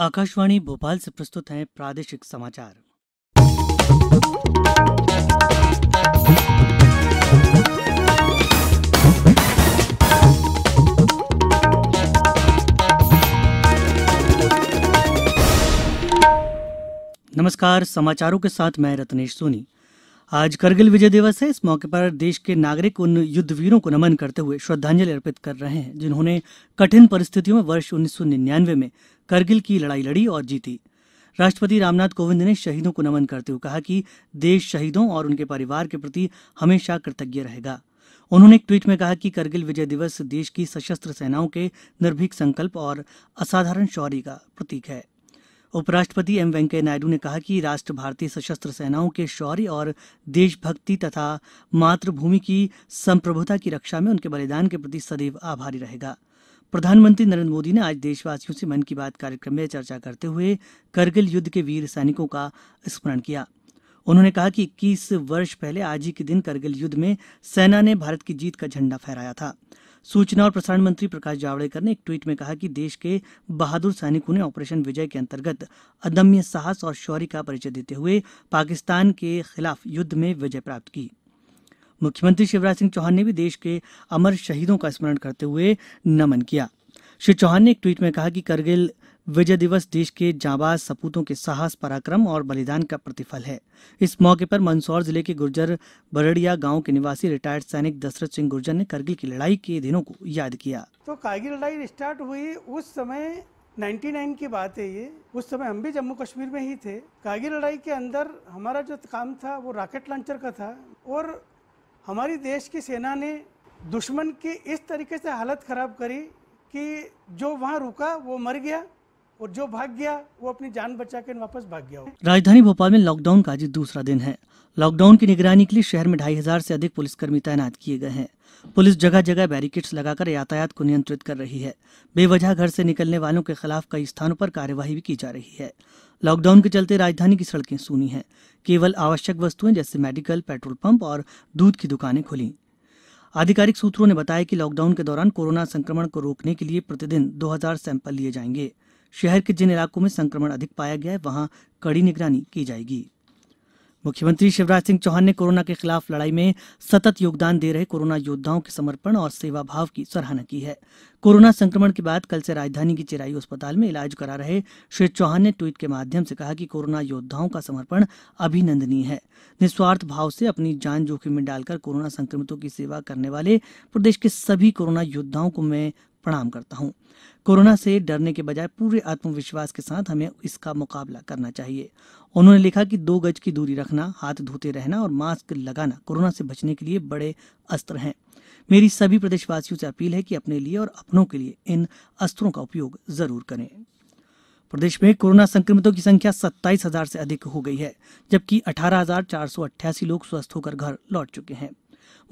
आकाशवाणी भोपाल से प्रस्तुत हैं प्रादेशिक समाचार नमस्कार समाचारों के साथ मैं रत्नेश सोनी आज करगिल विजय दिवस है इस मौके पर देश के नागरिक उन युद्धवीरों को नमन करते हुए श्रद्धांजलि अर्पित कर रहे हैं जिन्होंने कठिन परिस्थितियों में वर्ष 1999 में करगिल की लड़ाई लड़ी और जीती राष्ट्रपति रामनाथ कोविंद ने शहीदों को नमन करते हुए कहा कि देश शहीदों और उनके परिवार के प्रति हमेशा कृतज्ञ रहेगा उन्होंने एक ट्वीट में कहा कि करगिल विजय दिवस देश की सशस्त्र सेनाओं के निर्भीक संकल्प और असाधारण शौर्य का प्रतीक है उपराष्ट्रपति एम वेंकैया नायडू ने कहा कि राष्ट्र भारतीय सशस्त्र सेनाओं के शौर्य और देशभक्ति तथा मातृभूमि की संप्रभुता की रक्षा में उनके बलिदान के प्रति सदैव आभारी रहेगा प्रधानमंत्री नरेंद्र मोदी ने आज देशवासियों से मन की बात कार्यक्रम में चर्चा करते हुए करगिल युद्ध के वीर सैनिकों का स्मरण किया उन्होंने कहा कि 21 वर्ष पहले आज ही के दिन करगिल युद्ध में सेना ने भारत की जीत का झंडा फहराया था सूचना और प्रसारण मंत्री प्रकाश जावड़ेकर ने एक ट्वीट में कहा कि देश के बहादुर सैनिकों ने ऑपरेशन विजय के अंतर्गत अदम्य साहस और शौर्य का परिचय देते हुए पाकिस्तान के खिलाफ युद्ध में विजय प्राप्त की मुख्यमंत्री शिवराज सिंह चौहान ने भी देश के अमर शहीदों का स्मरण करते हुए नमन किया श्री चौहान ने एक ट्वीट में कहा कि करगिल विजय दिवस देश के जांबाज सपूतों के साहस पराक्रम और बलिदान का प्रतिफल है इस मौके पर मंदसौर जिले के गुर्जर बरड़िया गांव के निवासी रिटायर्ड सैनिक दशरथ सिंह गुर्जर ने करगिल की लड़ाई के दिनों को याद किया तो कारगिल लड़ाई स्टार्ट हुई उस समय 99 की बात है ये उस समय हम भी जम्मू कश्मीर में ही थे कारगिल लड़ाई के अंदर हमारा जो काम था वो रॉकेट लॉन्चर का था और हमारी देश की सेना ने दुश्मन की इस तरीके से हालत ख़राब करी कि जो वहाँ रुका वो मर गया और जो भाग गया वो अपनी जान बचा कर वापस भाग गया राजधानी भोपाल में लॉकडाउन का आज दूसरा दिन है लॉकडाउन की निगरानी के लिए शहर में ढाई हजार से अधिक पुलिसकर्मी तैनात किए गए हैं पुलिस जगह जगह बैरिकेड्स लगाकर यातायात को नियंत्रित कर रही है बेवजह घर से निकलने वालों के खिलाफ कई स्थानों पर कार्यवाही भी की जा रही है लॉकडाउन के चलते राजधानी की सड़कें सूनी हैं केवल आवश्यक वस्तुएं जैसे मेडिकल पेट्रोल पंप और दूध की दुकानें खुली आधिकारिक सूत्रों ने बताया कि लॉकडाउन के दौरान कोरोना संक्रमण को रोकने के लिए प्रतिदिन 2000 सैंपल लिए जाएंगे शहर के जिन इलाकों में संक्रमण अधिक पाया गया है वहां कड़ी निगरानी की जाएगी मुख्यमंत्री शिवराज सिंह चौहान ने कोरोना के खिलाफ लड़ाई में सतत योगदान दे रहे कोरोना योद्धाओं के समर्पण और सेवा भाव की सराहना की है कोरोना संक्रमण के बाद कल से राजधानी की चिरायु अस्पताल में इलाज करा रहे श्री चौहान ने ट्वीट के माध्यम से कहा कि कोरोना योद्धाओं का समर्पण अभिनंदनीय है निस्वार्थ भाव से अपनी जान जोखिम में डालकर कोरोना संक्रमितों की सेवा करने वाले प्रदेश के सभी कोरोना योद्वाओं को मैं प्रणाम करता हूं कोरोना से डरने के बजाय पूरे आत्मविश्वास के साथ हमें इसका मुकाबला करना चाहिए उन्होंने लिखा कि दो गज की दूरी रखना हाथ धोते रहना और मास्क लगाना कोरोना से बचने के लिए बड़े अस्त्र हैं मेरी सभी प्रदेशवासियों से अपील है कि अपने लिए और अपनों के लिए इन अस्त्रों का उपयोग जरूर करें प्रदेश में कोरोना संक्रमितों की संख्या सत्ताईस हजार से अधिक हो गई है जबकि अठारह हजार चार सौ अट्ठासी लोग स्वस्थ होकर घर लौट चुके हैं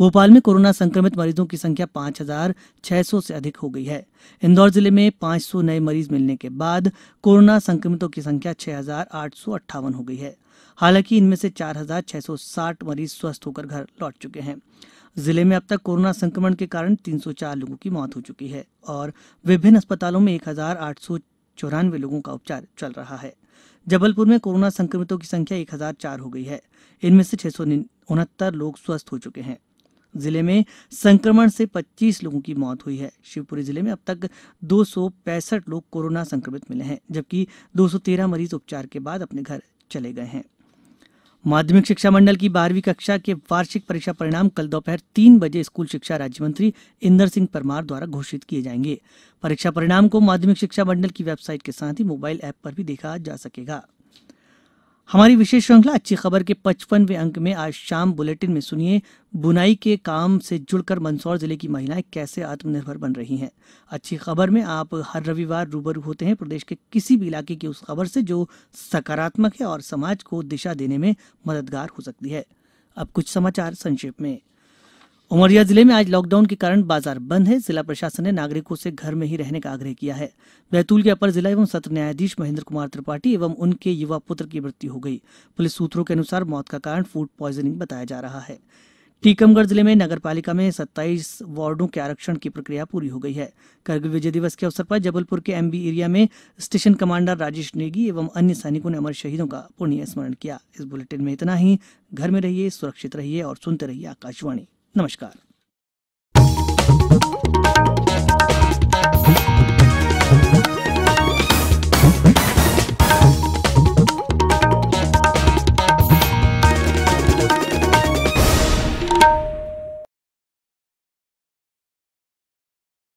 भोपाल में कोरोना संक्रमित मरीजों की संख्या पांच हजार छह सौ से अधिक हो गई है इंदौर जिले में 500 सौ नए मरीज मिलने के बाद कोरोना संक्रमितों की संख्या छह हजार आठ सौ अट्ठावन हो गई है हालांकि इनमें से चार हजार छह सौ साठ मरीज स्वस्थ होकर घर लौट चुके हैं जिले में अब तक कोरोना संक्रमण के कारण 304 लोगों की मौत हो चुकी है और विभिन्न अस्पतालों में एक चौरानवे लोगों का उपचार चल रहा है जबलपुर में कोरोना संक्रमितों की संख्या एक हो गई है इनमें से छह उनहत्तर लोग स्वस्थ हो चुके हैं जिले में संक्रमण से 25 लोगों की मौत हुई है शिवपुरी जिले में अब तक दो लोग कोरोना संक्रमित मिले हैं जबकि 213 मरीज उपचार के बाद अपने घर चले गए हैं माध्यमिक शिक्षा मंडल की बारहवीं कक्षा के वार्षिक परीक्षा परिणाम कल दोपहर तीन बजे स्कूल शिक्षा राज्य मंत्री इंदर सिंह परमार द्वारा घोषित किए जाएंगे परीक्षा परिणाम को माध्यमिक शिक्षा मंडल की वेबसाइट के साथ ही मोबाइल ऐप पर भी देखा जा सकेगा हमारी विशेष श्रृंखला अच्छी खबर के पचपनवे अंक में आज शाम बुलेटिन में सुनिए बुनाई के काम से जुड़कर मंदसौर जिले की महिलाएं कैसे आत्मनिर्भर बन रही हैं अच्छी खबर में आप हर रविवार रूबरू होते हैं प्रदेश के किसी भी इलाके की उस खबर से जो सकारात्मक है और समाज को दिशा देने में मददगार हो सकती है अब कुछ समाचार संक्षेप में उमरिया जिले में आज लॉकडाउन के कारण बाजार बंद है जिला प्रशासन ने नागरिकों से घर में ही रहने का आग्रह किया है बैतूल के अपर जिला एवं सत्र न्यायाधीश महेंद्र कुमार त्रिपाठी एवं उनके युवा पुत्र की मृत्यु हो गई पुलिस सूत्रों के अनुसार मौत का कारण फूड प्वाइजनिंग बताया जा रहा है टीकमगढ़ जिले में नगर पालिका में 27 वार्डो के आरक्षण की प्रक्रिया पूरी हो गई है करगिल विजय दिवस के अवसर पर जबलपुर के एमबी एरिया में स्टेशन कमांडर राजेश नेगी एवं अन्य सैनिकों ने अमर शहीदों का पुण्य स्मरण किया इस बुलेटिन में इतना ही घर में रहिए सुरक्षित रहिए और सुनते रहिए आकाशवाणी नमस्कार